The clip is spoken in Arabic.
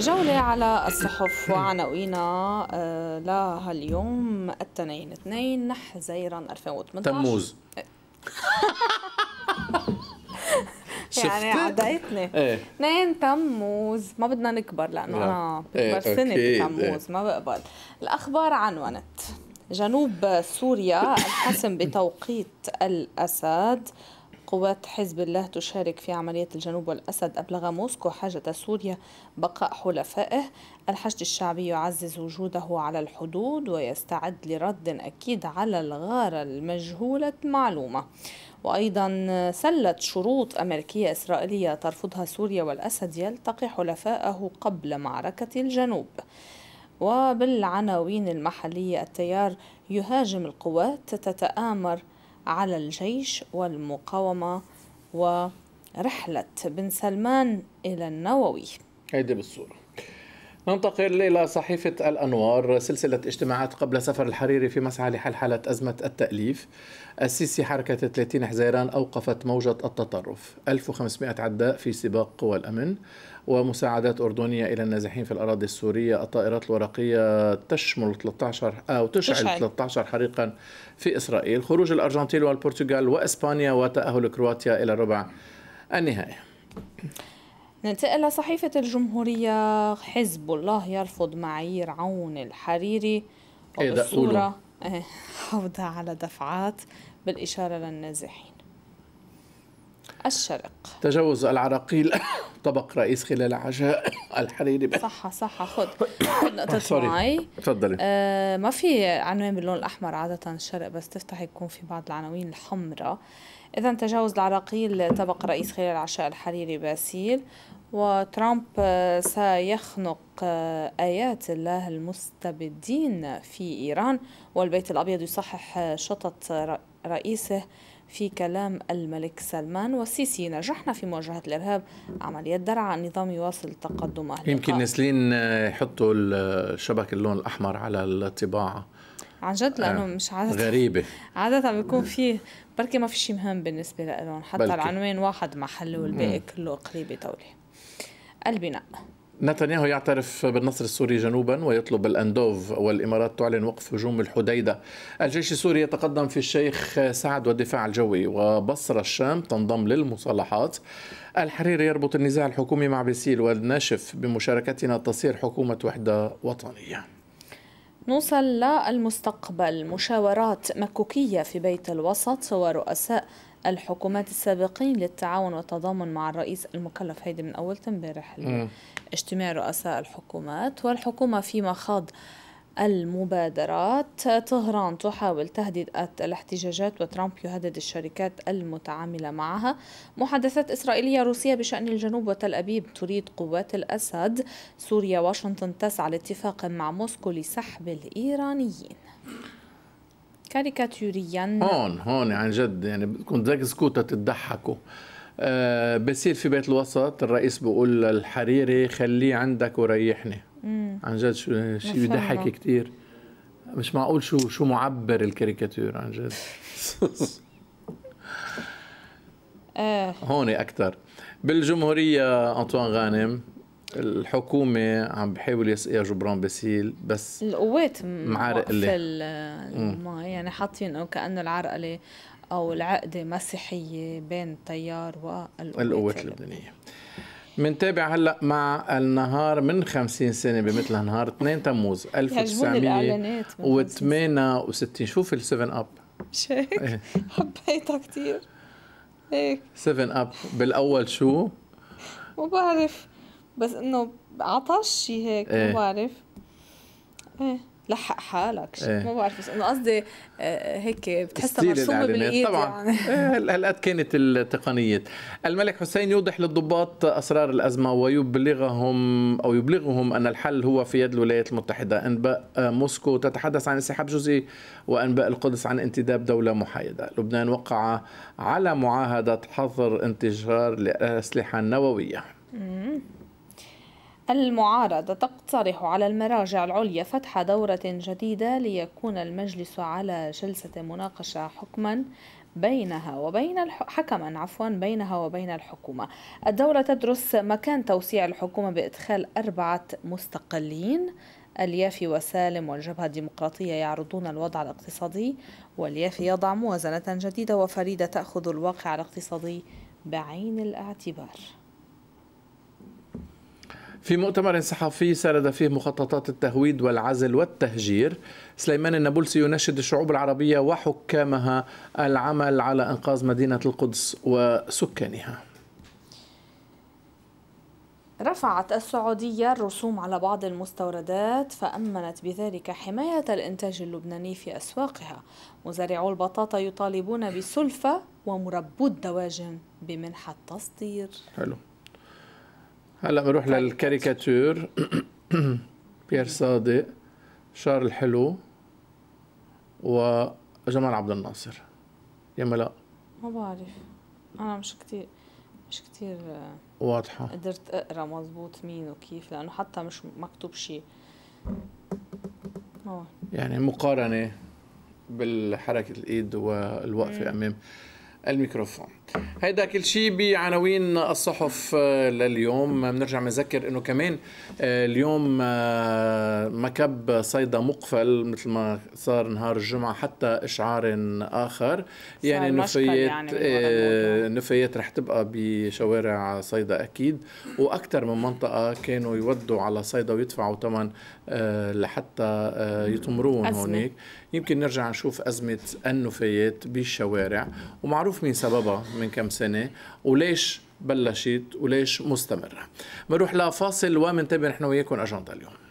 جولة على الصحف وعناوينا آه، لهاليوم التنين اثنين 2 حزيرا 2018 تموز يعني عديتني 2 إيه. تموز ما بدنا نكبر لانه انا إيه، بكبر سنه بتموز ما بقبل الاخبار عنونت جنوب سوريا الحسم بتوقيت الاسد قوات حزب الله تشارك في عملية الجنوب والأسد أبلغ موسكو حاجة سوريا بقاء حلفائه الحشد الشعبي يعزز وجوده على الحدود ويستعد لرد أكيد على الغارة المجهولة معلومة وأيضا سلت شروط أمريكية إسرائيلية ترفضها سوريا والأسد يلتقي حلفائه قبل معركة الجنوب وبالعناوين المحلية التيار يهاجم القوات تتآمر على الجيش والمقاومة ورحلة بن سلمان إلى النووي هيدي بالصورة ننتقل إلى صحيفة الأنوار سلسلة اجتماعات قبل سفر الحريري في مسعى لحل أزمة التأليف السيسي حركة 30 حزيران أوقفت موجة التطرف 1500 عداء في سباق قوى الأمن ومساعدات أردنية إلى النازحين في الأراضي السورية الطائرات الورقية تشمل 13 أو تشعل, 13 حريقا في إسرائيل خروج الأرجنتين والبرتغال وإسبانيا وتأهل كرواتيا إلى ربع النهائي ننتقل لصحيفة الجمهورية حزب الله يرفض معايير عون الحريري إيه وبصورة حوضة على دفعات بالإشارة للنازحين الشرق تجاوز العراقيل طبق رئيس خلال عشاء الحريري صح صح خذ نقطة معي تفضلي آه ما في عنوان باللون الأحمر عادة الشرق بس تفتح يكون في بعض العناوين الحمراء إذا تجاوز العراقيل طبق رئيس خلال عشاء الحريري باسيل وترامب آه، سيخنق آه، آيات الله المستبدين في إيران والبيت الأبيض يصحح آه، شطط رئيسه في كلام الملك سلمان والسيسي نجحنا في مواجهة الإرهاب عملية درعا النظام يواصل تقدمه يمكن نسلين يحطوا الشبك اللون الأحمر على الطباعة عن جد لانه آه. مش عادة غريبه عادة بيكون فيه بركي ما في شيء مهم بالنسبه لهم حتى بلكي. العنوان واحد محله والباقي كله قريبه دوله البناء نتنياهو يعترف بالنصر السوري جنوبا ويطلب الاندوف والامارات تعلن وقف هجوم الحديده. الجيش السوري يتقدم في الشيخ سعد والدفاع الجوي وبصره الشام تنضم للمصالحات. الحرير يربط النزاع الحكومي مع بسيل والناشف بمشاركتنا تصير حكومه وحده وطنيه. نوصل للمستقبل مشاورات مكوكيه في بيت الوسط ورؤساء الحكومات السابقين للتعاون والتضامن مع الرئيس المكلف هيدي من أول امبارح اجتماع رؤساء الحكومات والحكومة في مخاض المبادرات طهران تحاول تهديد الاحتجاجات وترامب يهدد الشركات المتعاملة معها محادثات إسرائيلية روسية بشأن الجنوب وتل أبيب تريد قوات الأسد سوريا واشنطن تسعى لاتفاق مع موسكو لسحب الإيرانيين كاريكاتوريا هون هون يعني عن جد يعني بتكون زي سكوتة تضحكوا آه بصير في بيت الوسط الرئيس بقول للحريري خليه عندك وريحني مم. عن جد شو شيء بيضحك كثير مش معقول شو شو معبر الكاريكاتير عن جد آه. هون اكثر بالجمهوريه انطوان غانم الحكومة عم بحاول يسقيها جبران باسيل بس القوات معرق الماء يعني حاطين كأنه العرقلة أو العقدة مسيحية بين التيار والقوات اللبنانية منتابع هلا مع النهار من 50 سنه بمثل هالنهار 2 تموز 1968 شوف ال 7 اب مش هيك؟ حبيتها كثير هيك 7 اب بالاول شو؟ ما بعرف بس انه عطش شي هيك ايه. ما بعرف ايه لحق حالك ايه. ما بعرف بس انه قصدي آه، هيك بتحسها مرسومه بالايد طبعا يعني. إيه، هالقد كانت التقنيات الملك حسين يوضح للضباط اسرار الازمه ويبلغهم او يبلغهم ان الحل هو في يد الولايات المتحده انباء موسكو تتحدث عن انسحاب جزئي وانباء القدس عن انتداب دوله محايده لبنان وقع على معاهده حظر انتشار الاسلحه النوويه المعارضة تقترح على المراجع العليا فتح دورة جديدة ليكون المجلس على جلسة مناقشة حكما بينها وبين الح... حكما عفوا بينها وبين الحكومة الدورة تدرس مكان توسيع الحكومة بإدخال أربعة مستقلين اليافي وسالم والجبهة الديمقراطية يعرضون الوضع الاقتصادي واليافي يضع موازنة جديدة وفريدة تأخذ الواقع الاقتصادي بعين الاعتبار في مؤتمر صحفي سرد فيه مخططات التهويد والعزل والتهجير سليمان النابلسي ينشد الشعوب العربية وحكامها العمل على إنقاذ مدينة القدس وسكانها رفعت السعودية الرسوم على بعض المستوردات فأمنت بذلك حماية الإنتاج اللبناني في أسواقها مزارعو البطاطا يطالبون بسلفة ومربو الدواجن بمنحة تصدير حلو هلا بنروح طيب. للكاريكاتور بيير صادق شارل الحلو وجمال عبد الناصر يما لا ما بعرف انا مش كتير مش كتير آه، واضحه قدرت اقرا مزبوط مين وكيف لانه حتى مش مكتوب شيء يعني مقارنه بالحركه الايد والوقفه امام الميكروفون هيدا كل شيء بعناوين الصحف آه، لليوم بنرجع بنذكر انه كمان آه، اليوم آه، مكب صيدا مقفل مثل ما صار نهار الجمعه حتى اشعار اخر يعني نفايات يعني نفايات رح تبقى بشوارع صيدا اكيد واكثر من منطقه كانوا يودوا على صيدا ويدفعوا ثمن لحتى يطمرون هونيك يمكن نرجع نشوف ازمه النفايات بالشوارع ومعروف مين سببها من كم سنه وليش بلشت وليش مستمره بنروح لفاصل ومنتبه نحن وياكم اجنده اليوم